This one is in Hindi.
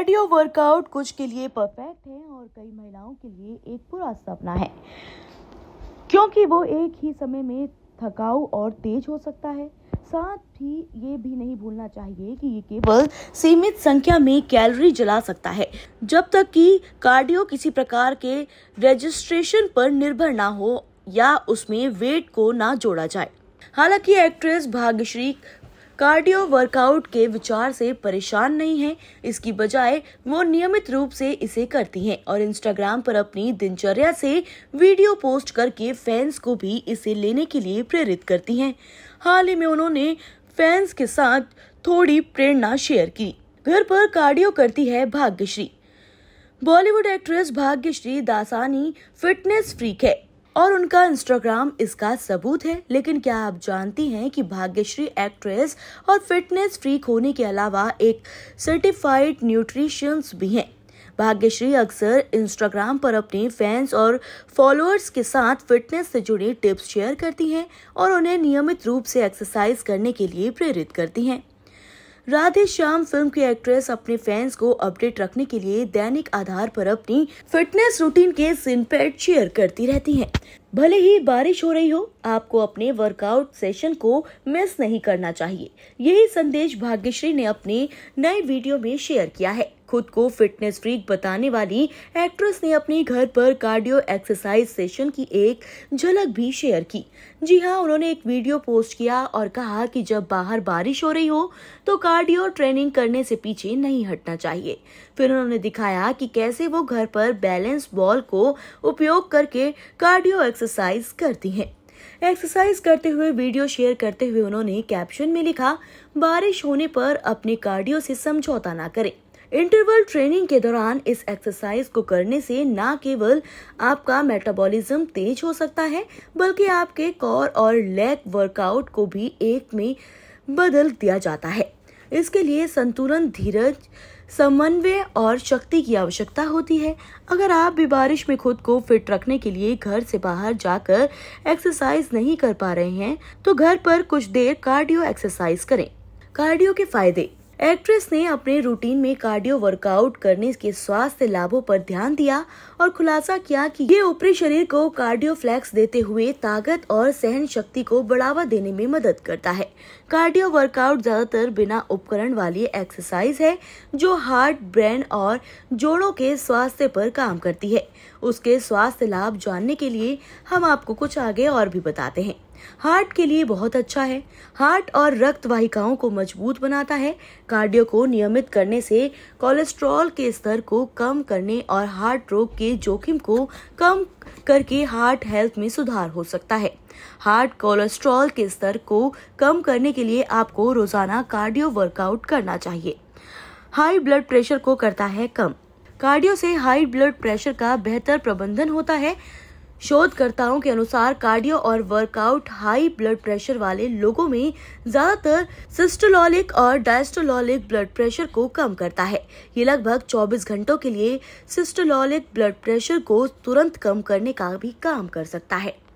कार्डियो वर्कआउट कुछ के लिए परफेक्ट है और कई महिलाओं के लिए एक बुरा सपना है क्योंकि वो एक ही समय में थकाऊ और तेज हो सकता है साथ ही ये भी नहीं भूलना चाहिए कि ये केवल सीमित संख्या में कैलोरी जला सकता है जब तक कि कार्डियो किसी प्रकार के रजिस्ट्रेशन पर निर्भर ना हो या उसमें वेट को ना जोड़ा जाए हालांकि एक्ट्रेस भाग्यश्री कार्डियो वर्कआउट के विचार से परेशान नहीं है इसकी बजाय वो नियमित रूप से इसे करती हैं और इंस्टाग्राम पर अपनी दिनचर्या से वीडियो पोस्ट करके फैंस को भी इसे लेने के लिए प्रेरित करती हैं हाल ही में उन्होंने फैंस के साथ थोड़ी प्रेरणा शेयर की घर पर कार्डियो करती है Bhagyashree Bollywood actress Bhagyashree Dasani fitness freak है और उनका इंस्टाग्राम इसका सबूत है लेकिन क्या आप जानती हैं कि भाग्यश्री एक्ट्रेस और फिटनेस फ्रीक होने के अलावा एक सर्टिफाइड न्यूट्रिशंस भी हैं भाग्यश्री अक्सर इंस्टाग्राम पर अपने फैंस और फॉलोअर्स के साथ फिटनेस से जुड़े टिप्स शेयर करती हैं और उन्हें नियमित रूप से एक्सरसाइज करने के लिए प्रेरित करती हैं राधे श्याम फिल्म की एक्ट्रेस अपने फैंस को अपडेट रखने के लिए दैनिक आधार पर अपनी फिटनेस रूटीन के सिनपैड शेयर करती रहती हैं। भले ही बारिश हो रही हो आपको अपने वर्कआउट सेशन को मिस नहीं करना चाहिए यही संदेश भाग्यश्री ने अपने नए वीडियो में शेयर किया है खुद को फिटनेस फ्रीक बताने वाली एक्ट्रेस ने अपने घर पर कार्डियो एक्सरसाइज सेशन की एक झलक भी शेयर की जी हाँ उन्होंने एक वीडियो पोस्ट किया और कहा कि जब बाहर बारिश हो रही हो तो कार्डियो ट्रेनिंग करने से पीछे नहीं हटना चाहिए फिर उन्होंने दिखाया कि कैसे वो घर पर बैलेंस बॉल को उपयोग करके कार्डियो एक्सरसाइज करती हैं एक्सरसाइज करते हुए वीडियो शेयर करते हुए उन्होंने कैप्शन में लिखा बारिश होने पर अपने कार्डियो से समझौता ना करें इंटरवल ट्रेनिंग के दौरान इस एक्सरसाइज को करने से न केवल आपका मेटाबॉलिज्म तेज हो सकता है बल्कि आपके कोर और लेग वर्कआउट को भी एक में बदल दिया जाता है इसके लिए संतुलन धीरज समन्वय और शक्ति की आवश्यकता होती है अगर आप भी बारिश में खुद को फिट रखने के लिए घर से बाहर जाकर एक्सरसाइज नहीं कर पा रहे हैं तो घर पर कुछ देर कार्डियो एक्सरसाइज करें कार्डियो के फायदे एक्ट्रेस ने अपने रूटीन में कार्डियो वर्कआउट करने के स्वास्थ्य लाभों पर ध्यान दिया और खुलासा किया कि ये ऊपरी शरीर को कार्डियो फ्लैक्स देते हुए ताकत और सहन शक्ति को बढ़ावा देने में मदद करता है कार्डियो वर्कआउट ज्यादातर बिना उपकरण वाली एक्सरसाइज है जो हार्ट ब्रेन और जोड़ों के स्वास्थ्य पर काम करती है उसके स्वास्थ्य लाभ जानने के लिए हम आपको कुछ आगे और भी बताते हैं हार्ट के लिए बहुत अच्छा है हार्ट और रक्त वाहिकाओं को मजबूत बनाता है कार्डियो को नियमित करने से कोलेस्ट्रॉल के स्तर को कम करने और हार्ट रोग के जोखिम को कम करके हार्ट हेल्थ में सुधार हो सकता है हार्ट कोलेस्ट्रॉल के स्तर को कम करने के लिए आपको रोजाना कार्डियो वर्कआउट करना चाहिए हाई ब्लड प्रेशर को करता है कम कार्डियो से हाई ब्लड प्रेशर का बेहतर प्रबंधन होता है शोधकर्ताओं के अनुसार कार्डियो और वर्कआउट हाई ब्लड प्रेशर वाले लोगों में ज्यादातर सिस्टोलॉलिक और डायस्टोलॉलिक ब्लड प्रेशर को कम करता है ये लगभग 24 घंटों के लिए सिस्टोलॉलिक ब्लड प्रेशर को तुरंत कम करने का भी काम कर सकता है